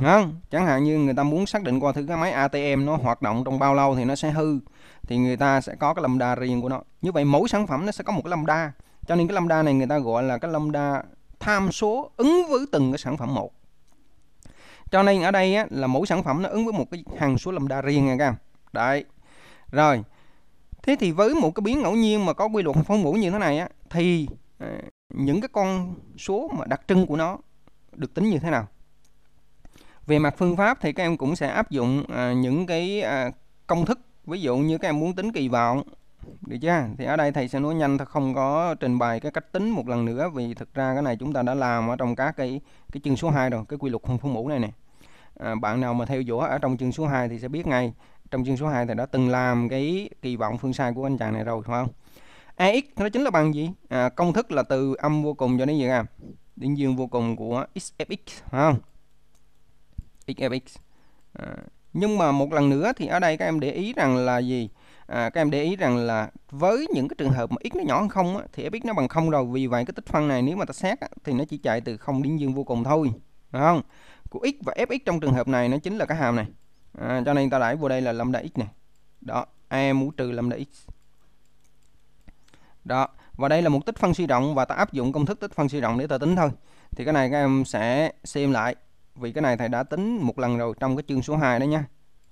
ha. chẳng hạn như người ta muốn xác định qua thứ cái máy ATM nó hoạt động trong bao lâu thì nó sẽ hư thì người ta sẽ có cái lambda riêng của nó như vậy mỗi sản phẩm nó sẽ có một cái lambda cho nên cái lambda này người ta gọi là cái lambda tham số ứng với từng cái sản phẩm một cho nên ở đây á, là mỗi sản phẩm nó ứng với một cái hàng số lambda riêng nha các em đấy rồi thế thì với một cái biến ngẫu nhiên mà có quy luật phân bổ như thế này á thì à, những cái con số mà đặc trưng của nó được tính như thế nào về mặt phương pháp thì các em cũng sẽ áp dụng à, những cái à, công thức ví dụ như các em muốn tính kỳ vọng được chưa thì ở đây thầy sẽ nói nhanh thôi không có trình bày cái cách tính một lần nữa vì thực ra cái này chúng ta đã làm ở trong các cái cái chương số 2 rồi cái quy luật phân mũ này nè à, bạn nào mà theo dõi ở trong chương số 2 thì sẽ biết ngay trong chương số 2 thì đã từng làm cái kỳ vọng phương sai của anh chàng này rồi phải không ax nó chính là bằng gì à, công thức là từ âm vô cùng cho đến gì à đến dương vô cùng của xfx phải không xfx à, nhưng mà một lần nữa thì ở đây các em để ý rằng là gì à, các em để ý rằng là với những cái trường hợp mà x nó nhỏ hơn không á, thì fx nó bằng không rồi vì vậy cái tích phân này nếu mà ta xét á, thì nó chỉ chạy từ không đến dương vô cùng thôi đúng không của x và fx trong trường hợp này nó chính là cái hàm này à, cho nên ta đẩy vào đây là lambda x này đó a mũ trừ lambda x đó và đây là một tích phân suy rộng và ta áp dụng công thức tích phân suy rộng để ta tính thôi thì cái này các em sẽ xem lại vì cái này thầy đã tính một lần rồi trong cái chương số 2 đó nha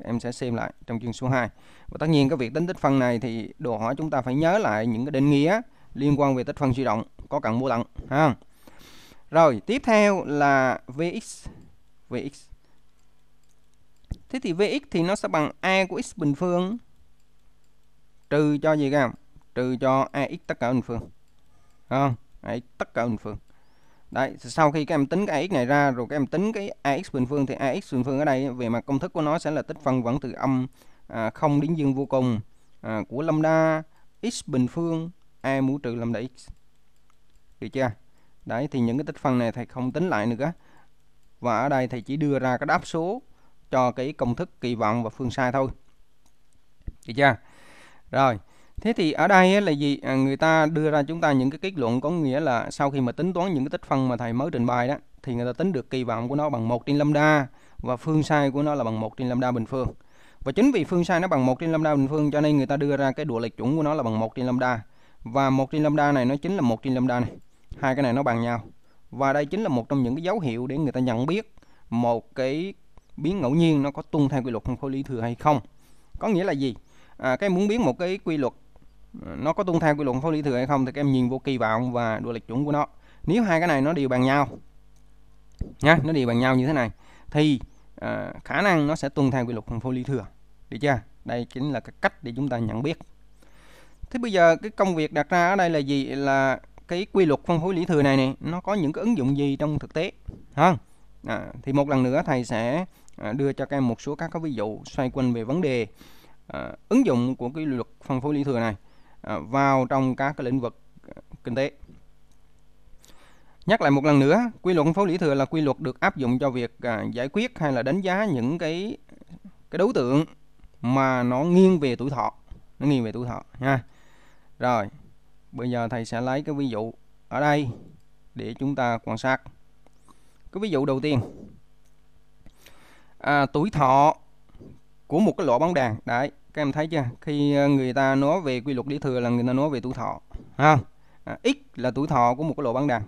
em sẽ xem lại trong chương số 2 và tất nhiên cái việc tính tích phân này thì đồ hỏi chúng ta phải nhớ lại những cái định nghĩa liên quan về tích phân suy rộng có cận vô tận ha rồi tiếp theo là vx vx Thế thì Vx thì nó sẽ bằng A của x bình phương trừ cho gì các em? Trừ cho AX tất cả bình phương. Không? AX tất cả bình phương. Đấy, sau khi các em tính cái AX này ra rồi các em tính cái AX bình phương thì AX bình phương ở đây về mặt công thức của nó sẽ là tích phân vẫn từ âm à, 0 đến dương vô cùng à, của lambda x bình phương a mũ trừ lambda x. Được chưa? Đấy thì những cái tích phân này thầy không tính lại nữa. Và ở đây thầy chỉ đưa ra cái đáp số cho cái công thức kỳ vọng và phương sai thôi được chưa rồi thế thì ở đây là gì à, người ta đưa ra chúng ta những cái kết luận có nghĩa là sau khi mà tính toán những cái tích phân mà thầy mới trình bày đó thì người ta tính được kỳ vọng của nó bằng 1 trên lambda và phương sai của nó là bằng 1 trên lambda bình phương và chính vì phương sai nó bằng 1 trên lambda bình phương cho nên người ta đưa ra cái độ lệch chuẩn của nó là bằng 1 trên lambda và 1 trên lambda này nó chính là 1 trên lambda này hai cái này nó bằng nhau và đây chính là một trong những cái dấu hiệu để người ta nhận biết một cái biến ngẫu nhiên nó có tuân theo quy luật phân phối lý thừa hay không có nghĩa là gì à, các em muốn biến một cái quy luật à, nó có tuân theo quy luật phân phối lý thừa hay không thì các em nhìn vô kỳ vọng và độ lệch chuẩn của nó nếu hai cái này nó đều bằng nhau nha nó đều bằng nhau như thế này thì à, khả năng nó sẽ tuân theo quy luật phân phối lý thừa được chưa đây chính là cái cách để chúng ta nhận biết thế bây giờ cái công việc đặt ra ở đây là gì là cái quy luật phân phối lý thừa này này nó có những cái ứng dụng gì trong thực tế hơn à, thì một lần nữa thầy sẽ À, đưa cho các em một số các cái ví dụ xoay quanh về vấn đề à, ứng dụng của cái luật phân phối lý thừa này à, vào trong các cái lĩnh vực kinh tế. Nhắc lại một lần nữa, quy luật phân phối lý thừa là quy luật được áp dụng cho việc giải quyết hay là đánh giá những cái cái đối tượng mà nó nghiêng về tuổi thọ, nó nghiêng về tuổi thọ nha. Rồi, bây giờ thầy sẽ lấy cái ví dụ ở đây để chúng ta quan sát. Cái ví dụ đầu tiên à, tuổi thọ của một cái lỗ bóng đàn đấy các em thấy chưa khi ờ, người ta nói về quy luật lý thừa là người ta nói về tuổi thọ ha à, x là tuổi thọ của một cái lỗ bóng đàn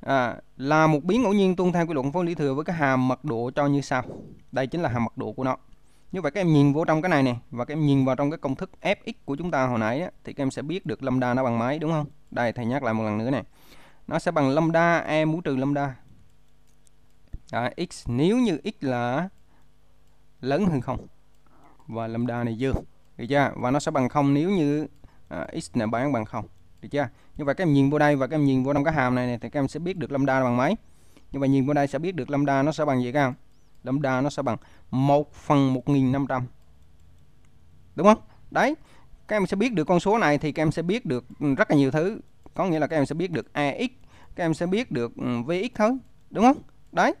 à, là một biến ngẫu nhiên tuân theo quy luật phân lý thừa với cái hàm mật độ cho như sau đây chính là hàm mật độ của nó như vậy các em nhìn vô trong cái này nè và các em nhìn vào trong cái công thức fx của chúng ta hồi nãy á, thì các em sẽ biết được lambda nó bằng mấy đúng không đây thầy nhắc lại một lần nữa nè nó sẽ bằng lambda e mũ trừ lambda đó, x nếu như x là lớn hơn không và lambda này dương được chưa và nó sẽ bằng không nếu như à, x này bán bằng không được chưa như vậy các em nhìn vô đây và các em nhìn vô trong cái hàm này, này thì các em sẽ biết được lambda bằng mấy nhưng mà nhìn vô đây sẽ biết được lambda nó sẽ bằng gì các em lambda nó sẽ bằng 1 phần 1500 đúng không đấy các em sẽ biết được con số này thì các em sẽ biết được ừ, rất là nhiều thứ có nghĩa là các em sẽ biết được ax các em sẽ biết được ừ, vx thôi đúng không đấy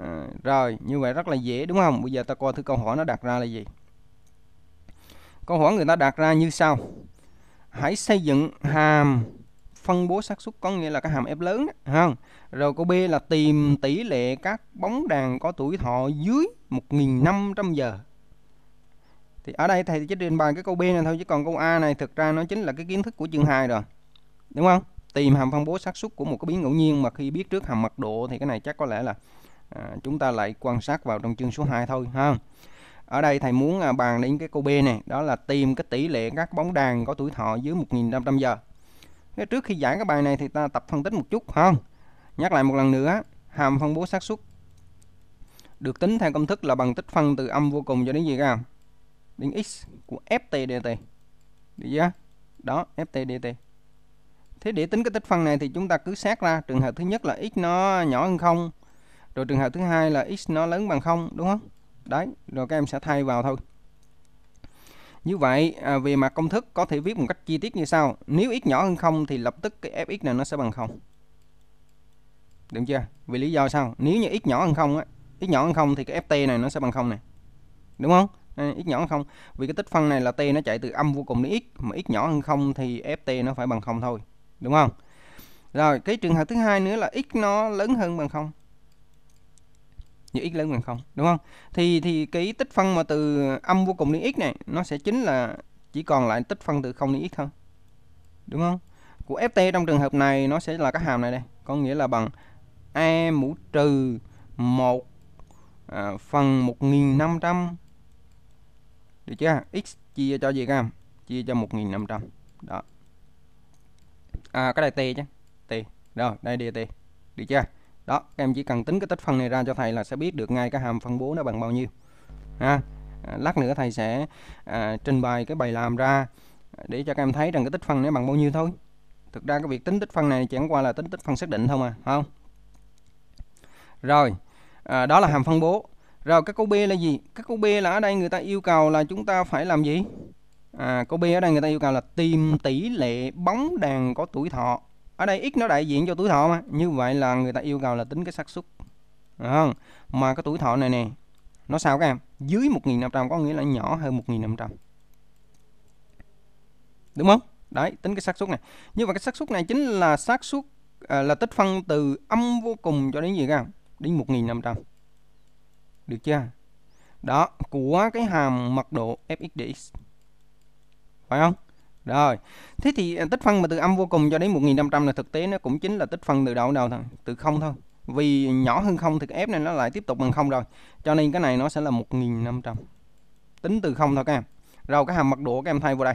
Ờ, rồi như vậy rất là dễ đúng không bây giờ ta coi thử câu hỏi nó đặt ra là gì câu hỏi người ta đặt ra như sau hãy xây dựng hàm phân bố xác suất có nghĩa là cái hàm F lớn đó, không? Rồi câu B là tìm tỷ lệ các bóng đàn có tuổi thọ dưới 1.500 giờ. Thì ở đây thầy chỉ trình bày cái câu B này thôi chứ còn câu A này thực ra nó chính là cái kiến thức của chương 2 rồi. Đúng không? Tìm hàm phân bố xác suất của một cái biến ngẫu nhiên mà khi biết trước hàm mật độ thì cái này chắc có lẽ là à, chúng ta lại quan sát vào trong chương số 2 thôi ha ở đây thầy muốn à, bàn đến cái câu B này đó là tìm cái tỷ lệ các bóng đàn có tuổi thọ dưới 1.500 giờ cái trước khi giải cái bài này thì ta tập phân tích một chút không nhắc lại một lần nữa hàm phân bố xác suất được tính theo công thức là bằng tích phân từ âm vô cùng cho đến gì cả đến x của ft dt được chưa đó ft dt thế để tính cái tích phân này thì chúng ta cứ xét ra trường hợp thứ nhất là x nó nhỏ hơn không rồi trường hợp thứ hai là x nó lớn bằng không đúng không đấy rồi các em sẽ thay vào thôi như vậy à, về mặt công thức có thể viết một cách chi tiết như sau nếu x nhỏ hơn không thì lập tức cái fx này nó sẽ bằng không đúng chưa vì lý do sao nếu như x nhỏ hơn không á x nhỏ hơn không thì cái ft này nó sẽ bằng không này đúng không à, x nhỏ hơn không vì cái tích phân này là t nó chạy từ âm vô cùng đến x mà x nhỏ hơn không thì ft nó phải bằng không thôi đúng không rồi cái trường hợp thứ hai nữa là x nó lớn hơn bằng không như x lớn bằng không đúng không thì thì cái tích phân mà từ âm vô cùng đến x này nó sẽ chính là chỉ còn lại tích phân từ 0 đến x thôi đúng không của ft trong trường hợp này nó sẽ là cái hàm này đây có nghĩa là bằng a mũ trừ 1 à, phần 1500 được chưa x chia cho gì cam? chia cho 1500 đó à, cái này t chứ t rồi đây t được chưa đó các em chỉ cần tính cái tích phân này ra cho thầy là sẽ biết được ngay cái hàm phân bố nó bằng bao nhiêu ha à, lát nữa thầy sẽ à, trình bày cái bài làm ra à, để cho các em thấy rằng cái tích phân nó bằng bao nhiêu thôi thực ra cái việc tính tích phân này chẳng qua là tính tích phân xác định thôi mà không rồi à, đó là hàm phân bố rồi cái câu B là gì cái câu B là ở đây người ta yêu cầu là chúng ta phải làm gì à, câu B ở đây người ta yêu cầu là tìm tỷ lệ bóng đàn có tuổi thọ ở đây x nó đại diện cho tuổi thọ mà như vậy là người ta yêu cầu là tính cái xác suất không mà cái tuổi thọ này nè nó sao các em dưới 1.500 có nghĩa là nhỏ hơn 1.500 đúng không đấy tính cái xác suất này như vậy cái xác suất này chính là xác suất à, là tích phân từ âm vô cùng cho đến gì các em đến 1.500 được chưa đó của cái hàm mật độ fx phải không rồi. Thế thì à, tích phân mà từ âm vô cùng cho đến 1500 là thực tế nó cũng chính là tích phân từ đâu đâu thôi, từ không thôi. Vì nhỏ hơn không thì cái f này nó lại tiếp tục bằng không rồi. Cho nên cái này nó sẽ là 1500. Tính từ không thôi các em. Rồi cái hàm mật độ các em thay vô đây.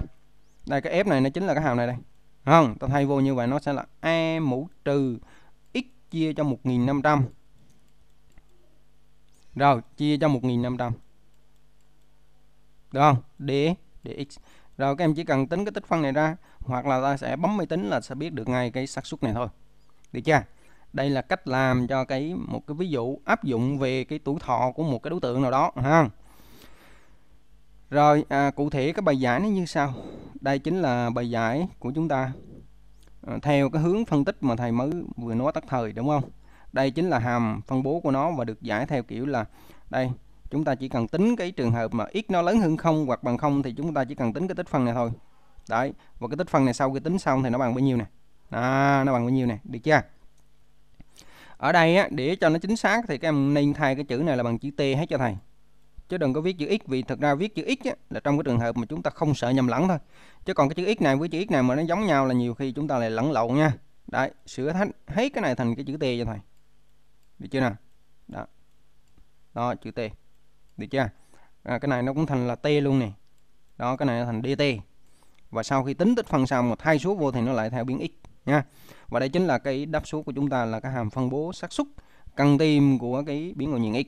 Đây cái f này nó chính là cái hàm này đây. Không, ta thay vô như vậy nó sẽ là a mũ trừ x chia cho 1500. Rồi, chia cho 1500. Được không? Để để x rồi các em chỉ cần tính cái tích phân này ra hoặc là ta sẽ bấm máy tính là sẽ biết được ngay cái xác suất này thôi được chưa đây là cách làm cho cái một cái ví dụ áp dụng về cái tuổi thọ của một cái đối tượng nào đó ha rồi à, cụ thể cái bài giải nó như sau đây chính là bài giải của chúng ta à, theo cái hướng phân tích mà thầy mới vừa nói tắt thời đúng không đây chính là hàm phân bố của nó và được giải theo kiểu là đây chúng ta chỉ cần tính cái trường hợp mà x nó lớn hơn không hoặc bằng không thì chúng ta chỉ cần tính cái tích phân này thôi đấy và cái tích phân này sau khi tính xong thì nó bằng bao nhiêu nè à, nó bằng bao nhiêu nè được chưa ở đây á, để cho nó chính xác thì các em nên thay cái chữ này là bằng chữ t hết cho thầy chứ đừng có viết chữ x vì thực ra viết chữ x á, là trong cái trường hợp mà chúng ta không sợ nhầm lẫn thôi chứ còn cái chữ x này với chữ x này mà nó giống nhau là nhiều khi chúng ta lại lẫn lộn nha đấy sửa hết hết cái này thành cái chữ t cho thầy được chưa nào đó đó chữ t được chưa à, cái này nó cũng thành là t luôn này đó cái này nó thành dt và sau khi tính tích phân xong một thay số vô thì nó lại theo biến x nha và đây chính là cái đáp số của chúng ta là cái hàm phân bố xác suất căn tim của cái biến ngẫu nhiên x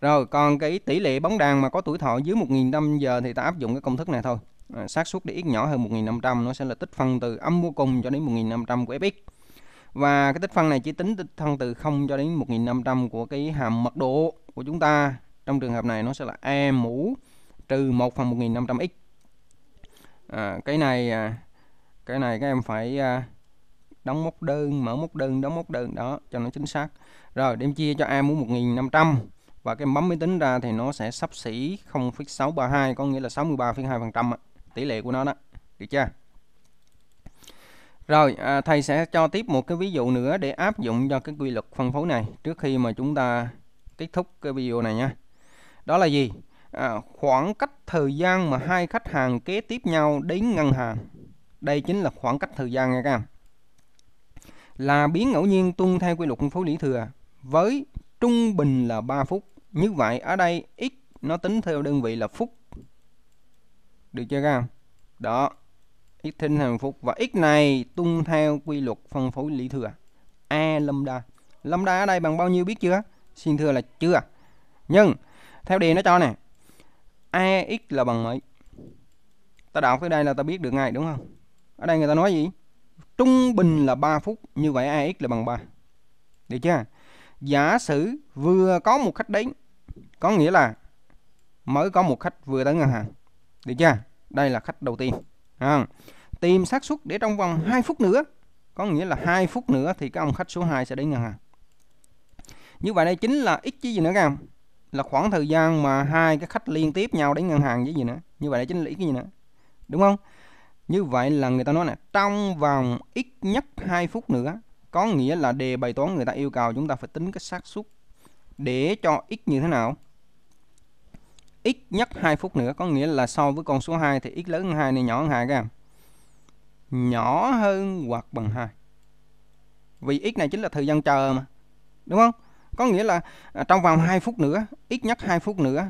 rồi còn cái tỷ lệ bóng đàn mà có tuổi thọ dưới một 000 năm giờ thì ta áp dụng cái công thức này thôi à, xác suất để x nhỏ hơn một năm trăm nó sẽ là tích phân từ âm vô cùng cho đến một năm trăm của fx và cái tích phân này chỉ tính tích phân từ 0 cho đến 1.500 của cái hàm mật độ của chúng ta trong trường hợp này nó sẽ là e mũ trừ 1 phần 1500x à, cái này à, cái này các em phải à, đóng móc đơn mở móc đơn đóng móc đơn đó cho nó chính xác rồi đem chia cho e mũ 1500 và cái bấm máy tính ra thì nó sẽ sắp xỉ 0,632 có nghĩa là 63,2% tỷ lệ của nó đó được chưa rồi à, thầy sẽ cho tiếp một cái ví dụ nữa để áp dụng cho cái quy luật phân phối này trước khi mà chúng ta kết thúc cái video này nhé đó là gì à, khoảng cách thời gian mà hai khách hàng kế tiếp nhau đến ngân hàng đây chính là khoảng cách thời gian nha các em là biến ngẫu nhiên tuân theo quy luật phân phối lý thừa với trung bình là 3 phút như vậy ở đây x nó tính theo đơn vị là phút được chưa các em đó x tính theo phút và x này tuân theo quy luật phân phối lý thừa a lambda lambda ở đây bằng bao nhiêu biết chưa xin thưa là chưa nhưng theo đề nó cho nè ax là bằng mấy ta đọc tới đây là ta biết được ngay đúng không ở đây người ta nói gì trung bình là 3 phút như vậy ax là bằng 3 được chưa giả sử vừa có một khách đến có nghĩa là mới có một khách vừa tới ngân hàng được chưa đây là khách đầu tiên à, tìm xác suất để trong vòng 2 phút nữa có nghĩa là 2 phút nữa thì cái ông khách số 2 sẽ đến ngân hàng như vậy đây chính là x chứ gì nữa các là khoảng thời gian mà hai cái khách liên tiếp nhau đến ngân hàng với gì nữa như vậy là chính lý cái gì nữa đúng không như vậy là người ta nói là trong vòng ít nhất 2 phút nữa có nghĩa là đề bài toán người ta yêu cầu chúng ta phải tính cái xác suất để cho x như thế nào ít nhất 2 phút nữa có nghĩa là so với con số 2 thì x lớn hơn 2 này nhỏ hơn 2 các em nhỏ hơn hoặc bằng 2 vì x này chính là thời gian chờ mà đúng không có nghĩa là à, trong vòng 2 vâng. phút nữa ít nhất 2 phút nữa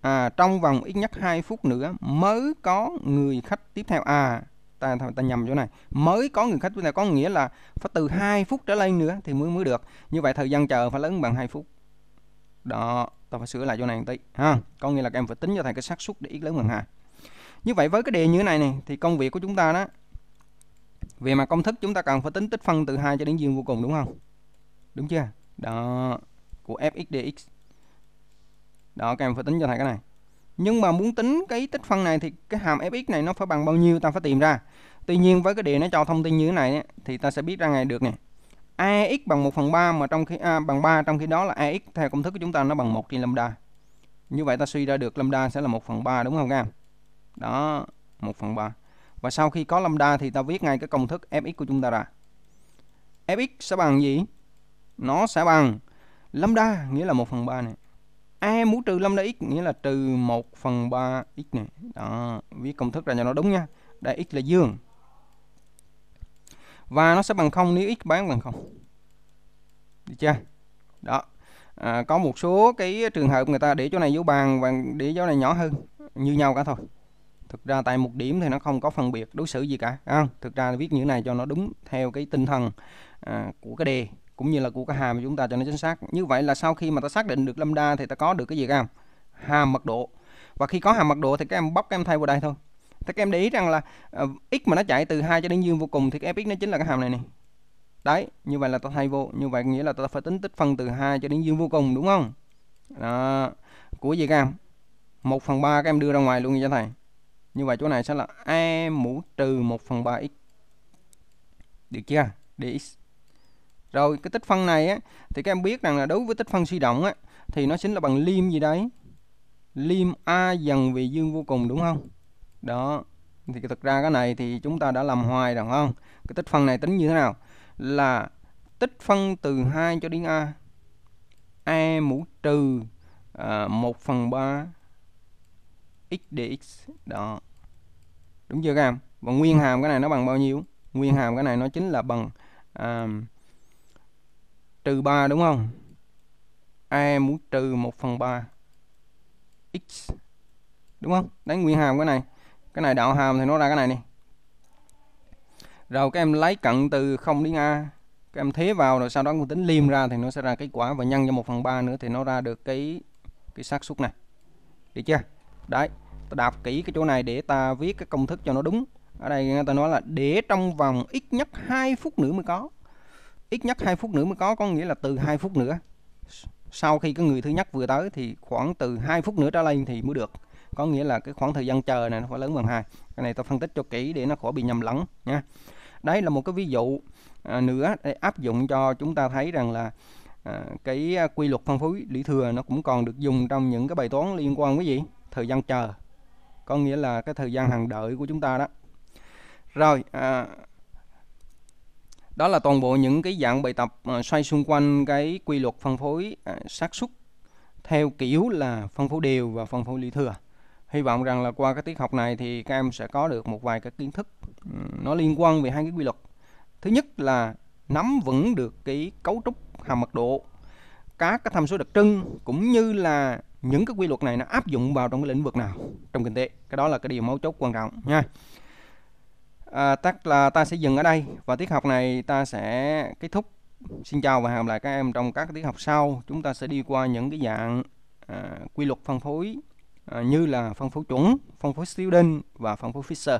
à, trong vòng ít nhất 2 phút nữa mới có người khách tiếp theo à ta, ta, ta nhầm chỗ này mới có người khách tiếp theo có nghĩa là phải từ 2 phút trở lên nữa thì mới mới được như vậy thời gian chờ phải lớn bằng 2 phút đó ta phải sửa lại chỗ này một tí ha có nghĩa là các em phải tính cho thầy cái xác suất để ít lớn bằng hai như vậy với cái đề như thế này này thì công việc của chúng ta đó về mặt công thức chúng ta cần phải tính tích phân từ hai cho đến dương vô cùng đúng không đúng chưa đó của fxdx đó các em phải tính cho thầy cái này nhưng mà muốn tính cái tích phân này thì cái hàm fx này nó phải bằng bao nhiêu ta phải tìm ra tuy nhiên với cái đề nó cho thông tin như thế này thì ta sẽ biết ra ngay được nè ax bằng 1 phần 3 mà trong khi a à, bằng 3 trong khi đó là ax theo công thức của chúng ta nó bằng 1 trên lambda như vậy ta suy ra được lambda sẽ là 1 phần 3 đúng không các em đó 1 phần 3 và sau khi có lambda thì ta viết ngay cái công thức fx của chúng ta ra fx sẽ bằng gì nó sẽ bằng lambda nghĩa là 1 phần 3 này a mũ trừ lambda x nghĩa là trừ 1 phần 3 x này đó viết công thức ra cho nó đúng nha đây x là dương và nó sẽ bằng không nếu x bán bằng không được chưa đó à, có một số cái trường hợp người ta để chỗ này vô bàn và để dấu này nhỏ hơn như nhau cả thôi thực ra tại một điểm thì nó không có phân biệt đối xử gì cả à, thực ra viết như thế này cho nó đúng theo cái tinh thần à, của cái đề cũng như là của cái hàm của chúng ta cho nó chính xác như vậy là sau khi mà ta xác định được lambda thì ta có được cái gì các em hàm mật độ và khi có hàm mật độ thì các em bóc các em thay vào đây thôi thì các em để ý rằng là uh, x mà nó chạy từ hai cho đến dương vô cùng thì cái fx nó chính là cái hàm này này đấy như vậy là ta thay vô như vậy nghĩa là ta phải tính tích phân từ 2 cho đến dương vô cùng đúng không đó. của gì các em 1 phần 3 các em đưa ra ngoài luôn cho thầy như vậy chỗ này sẽ là e mũ trừ 1 phần 3 x được chưa dx rồi cái tích phân này á, thì các em biết rằng là đối với tích phân suy động á, thì nó chính là bằng lim gì đấy. lim A dần về dương vô cùng đúng không? Đó. Thì thực ra cái này thì chúng ta đã làm hoài rồi không? Cái tích phân này tính như thế nào? Là tích phân từ 2 cho đến A. A mũ trừ à, 1 phần 3 x dx. Đó. Đúng chưa các em? Và nguyên hàm cái này nó bằng bao nhiêu? Nguyên hàm cái này nó chính là bằng... Um, trừ 3 đúng không a mũ trừ 1 phần 3 x đúng không đánh nguyên hàm cái này cái này đạo hàm thì nó ra cái này đi. rồi các em lấy cận từ 0 đến a các em thế vào rồi sau đó cũng tính liêm ra thì nó sẽ ra kết quả và nhân cho 1 phần 3 nữa thì nó ra được cái cái xác suất này được chưa đấy ta đạp kỹ cái chỗ này để ta viết cái công thức cho nó đúng ở đây người ta nói là để trong vòng ít nhất 2 phút nữa mới có ít nhất 2 phút nữa mới có có nghĩa là từ 2 phút nữa sau khi cái người thứ nhất vừa tới thì khoảng từ 2 phút nữa trở lên thì mới được có nghĩa là cái khoảng thời gian chờ này nó phải lớn bằng hai cái này tôi phân tích cho kỹ để nó khỏi bị nhầm lẫn nha đấy là một cái ví dụ à, nữa để áp dụng cho chúng ta thấy rằng là à, cái quy luật phân phối lũy thừa nó cũng còn được dùng trong những cái bài toán liên quan với gì thời gian chờ có nghĩa là cái thời gian hàng đợi của chúng ta đó rồi à, đó là toàn bộ những cái dạng bài tập ờ, xoay xung quanh cái quy luật phân phối ờ, xác suất theo kiểu là phân phối đều và phân phối lý thừa hy vọng rằng là qua cái tiết học này thì các em sẽ có được một vài cái kiến thức ừ, nó liên quan về hai cái quy luật thứ nhất là nắm vững được cái cấu trúc hàm mật độ các cái tham số đặc trưng cũng như là những cái quy luật này nó áp dụng vào trong cái lĩnh vực nào trong kinh tế cái đó là cái điều mấu chốt quan trọng nha à, tắt là ta sẽ dừng ở đây và tiết học này ta sẽ kết thúc xin chào và hẹn gặp lại các em trong các tiết học sau chúng ta sẽ đi qua những cái dạng à, quy luật phân phối à, như là phân phối chuẩn phân phối Student và phân phối Fisher